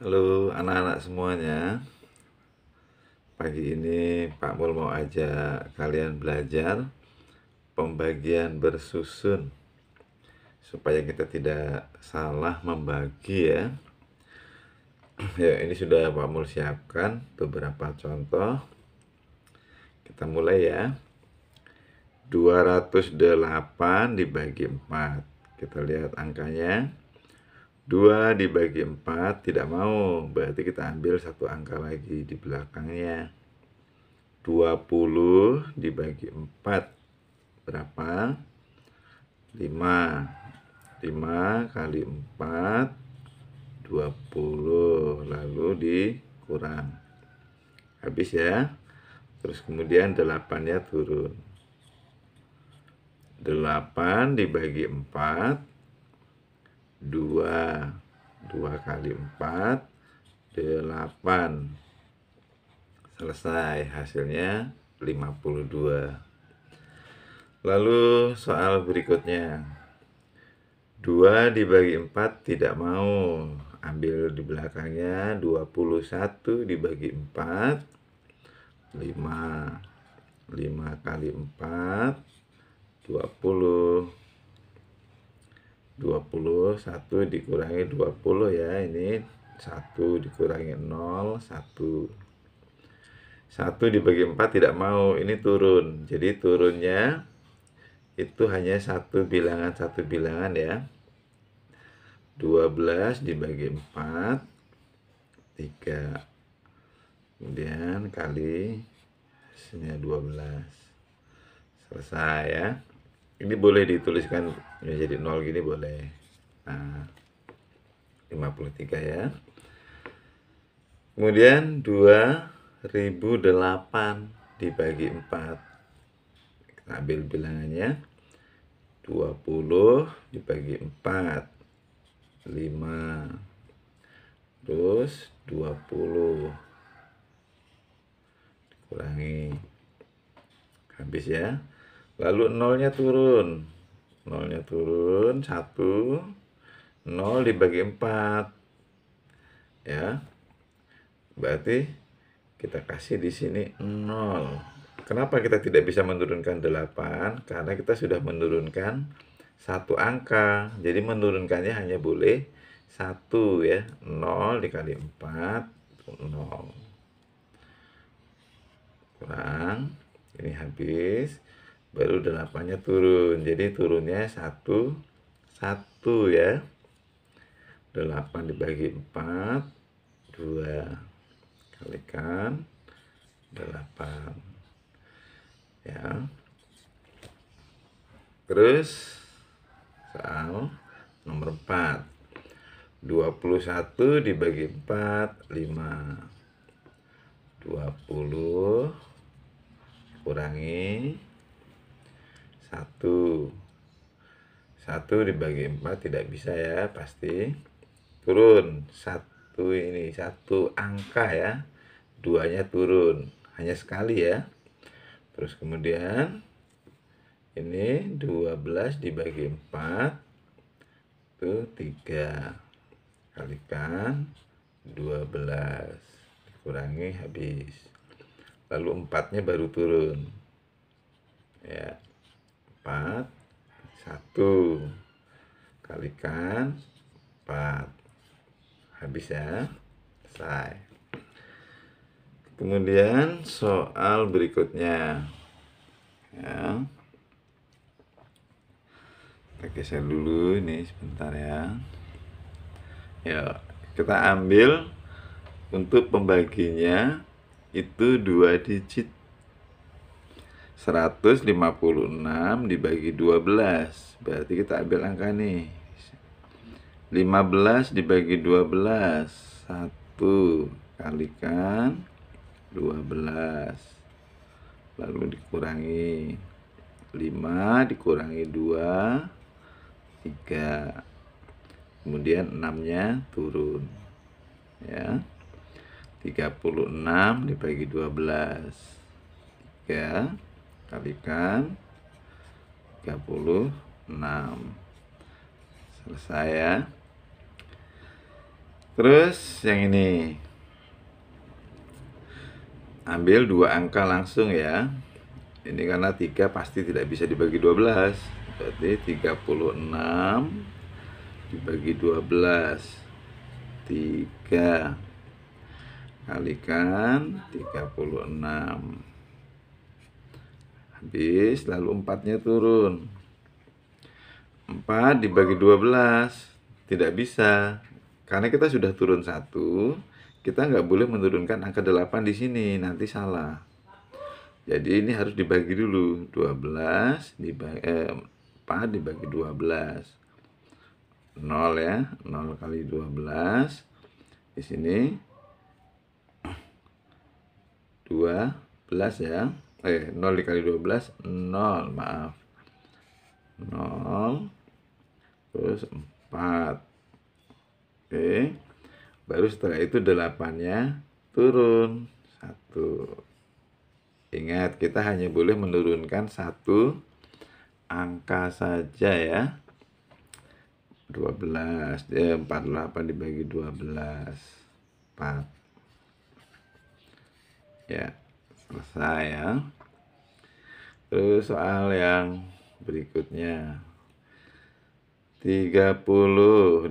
Halo anak-anak semuanya Pagi ini Pak Mul mau ajak kalian belajar Pembagian bersusun Supaya kita tidak salah membagi ya Ya ini sudah Pak Mul siapkan beberapa contoh Kita mulai ya 208 dibagi 4 Kita lihat angkanya 2 dibagi 4 tidak mau, berarti kita ambil satu angka lagi di belakangnya. 20 dibagi 4 berapa? 5. 5 kali 4 20 lalu dikurang. Habis ya. Terus kemudian 8-nya turun. 8 dibagi 4 2 2 kali 4 8 selesai hasilnya 52 lalu soal berikutnya 2 dibagi 4 tidak mau ambil di belakangnya 21 dibagi 4 5 5 kali 4 20 20 1 dikurangi 20 ya ini 1 dikurangi 0 1 1 dibagi 4 tidak mau ini turun jadi turunnya itu hanya satu bilangan satu bilangan ya 12 dibagi 4 3 kemudian kali sini 12 selesai ya ini boleh dituliskan ya jadi nol gini boleh nah 53 ya kemudian 2008 dibagi 4 kita ambil bilangannya 20 dibagi 4 5 terus 20 dikurangi habis ya Lalu nolnya turun. Nolnya turun, satu. Nol dibagi empat. Ya. Berarti kita kasih di sini nol. Kenapa kita tidak bisa menurunkan delapan? Karena kita sudah menurunkan satu angka. Jadi menurunkannya hanya boleh satu ya. nol dikali empat, nol Kurang. Ini habis baru delapannya turun jadi turunnya satu satu ya delapan dibagi empat dua kalikan delapan ya terus soal nomor 4 21 dibagi 4 5 20 kurangi satu satu dibagi empat tidak bisa ya pasti turun satu ini satu angka ya duanya turun hanya sekali ya terus kemudian ini 12 dibagi 4 itu 3 kalikan 12 dikurangi habis lalu empatnya baru turun ya 4 1 kalikan 4 habis ya selesai kemudian soal berikutnya ya kita geser dulu ini sebentar ya ya kita ambil untuk pembaginya itu dua digit 156 dibagi 12 berarti kita ambil angka nih 15 dibagi 12 1 kalikan 12 lalu dikurangi 5 dikurangi 2 3 kemudian 6 nya turun ya 36 dibagi 12 3 kalikan 36 selesai ya terus yang ini ambil dua angka langsung ya ini karena 3 pasti tidak bisa dibagi 12 berarti 36 dibagi 12 3 kalikan 36 habis lalu empatnya turun empat dibagi dua belas tidak bisa karena kita sudah turun satu kita nggak boleh menurunkan angka delapan di sini nanti salah jadi ini harus dibagi dulu 12 dibagi, eh, dibagi dua belas 0 ya 0 kali dua belas di sini dua belas ya eh 0 iya, dikali 12 0 maaf 0 terus 4 oke baru setelah itu 8 nya turun 1 ingat kita hanya boleh menurunkan 1 angka saja ya 12 eh, 48 dibagi 12 4 ya selesai ya terus soal yang berikutnya 30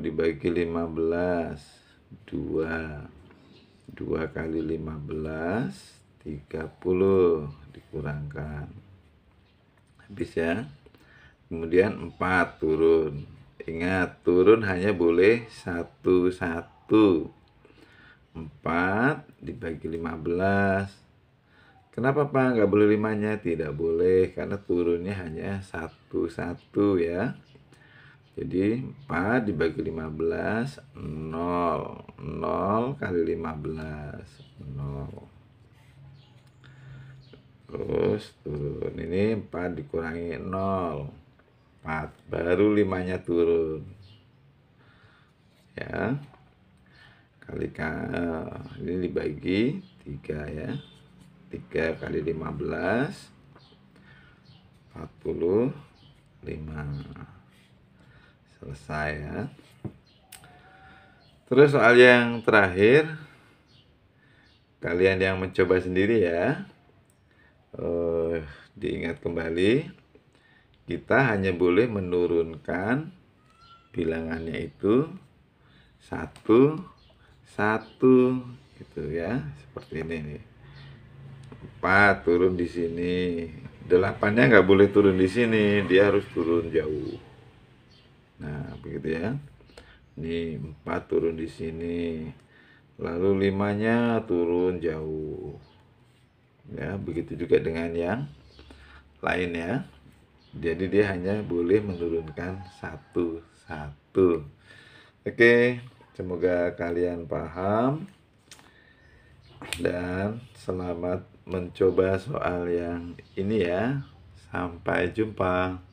dibagi 15 2 2 kali 15 30 dikurangkan habis ya kemudian 4 turun ingat turun hanya boleh 1 1 4 dibagi 15 Kenapa Pak nggak boleh limanya? Tidak boleh karena turunnya hanya satu-satu ya. Jadi 4 dibagi 15 0 0 kali 15 0 Terus turun ini 4 dikurangi 0 4 baru 5-nya turun Ya kalikan ini dibagi 3 ya 3 kali 15 45 selesai ya terus soal yang terakhir kalian yang mencoba sendiri ya uh, diingat kembali kita hanya boleh menurunkan bilangannya itu satu satu gitu ya seperti ini nih 4 turun di sini. 8-nya nggak boleh turun di sini, dia harus turun jauh. Nah, begitu ya. Ini 4 turun di sini. Lalu 5-nya turun jauh. Ya, begitu juga dengan yang lainnya. Jadi dia hanya boleh menurunkan satu satu. Oke, semoga kalian paham dan selamat mencoba soal yang ini ya. Sampai jumpa.